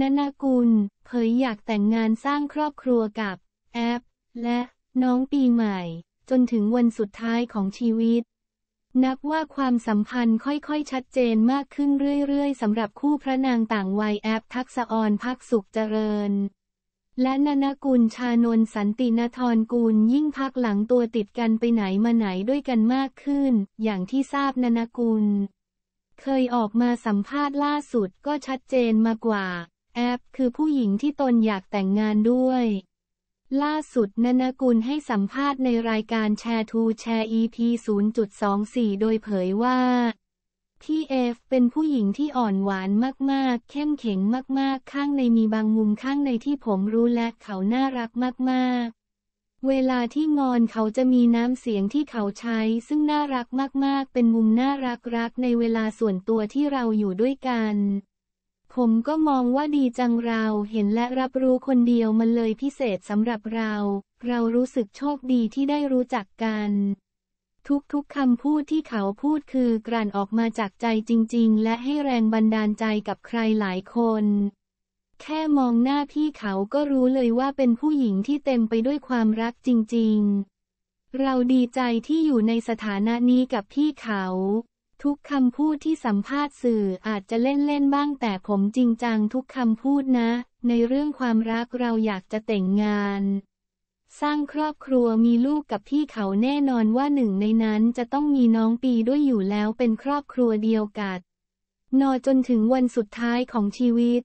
นนากุล เผยอยากแต่งงานสร้างครอบครัวกับแอปและน้องปีใหม่ จนถึงวันสุดท้ายของชีวิต นับว่าความสัมพันธ์ค่อยๆชัดเจนมากขึ้นเรื่อยๆสำหรับคู่พระนางต่างวัยแอปทักษอรพักสุขเจริญ และนนกุลชานนสันตินทรกุลยิ่งพักหลังตัวติดกันไปไหนมาไหนด้วยกันมากขึ้น อย่างที่ทราบนนกุล เคยออกมาสัมภาษณ์ล่าสุดก็ชัดเจนมากว่าแอปคือผู้หญิงที่ตนอยากแต่งงานด้วย ล่าสุดนนกุลให้สัมภาษณ์ในรายการแชร์ทูแชร์ EP 0.24 โดยเผยว่า ที่เอฟเป็นผู้หญิงที่อ่อนหวานมาก ๆ เข้มแข็งมาก ๆ ข้างในมีบางมุมข้างในที่ผมรู้และเขาน่ารักมาก ๆ เวลาที่งอนเขาจะมีน้ำเสียงที่เขาใช้ ซึ่งน่ารักมาก ๆ เป็นมุมน่ารักๆ ในเวลาส่วนตัวที่เราอยู่ด้วยกันผมก็มองว่าดีจังเราเห็นและรับรู้คนเดียวมันเลยพิเศษสำหรับเรา เรารู้สึกโชคดีที่ได้รู้จักกัน ทุกๆคำพูดที่เขาพูดคือกลั่นออกมาจากใจจริงๆ และให้แรงบันดาลใจกับใครหลายคน แค่มองหน้าพี่เขาก็รู้เลยว่าเป็นผู้หญิงที่เต็มไปด้วยความรักจริงๆ เราดีใจที่อยู่ในสถานะนี้กับพี่เขาทุกคำพูดที่สัมภาษณ์สื่ออาจจะเล่นๆบ้างแต่ผมจริงจังทุกคำพูดนะ ในเรื่องความรักเราอยากจะแต่งงาน สร้างครอบครัวมีลูกกับพี่เขาแน่นอนว่าหนึ่งในนั้นจะต้องมีน้องปีด้วยอยู่แล้วเป็นครอบครัวเดียวกัน นอจนถึงวันสุดท้ายของชีวิต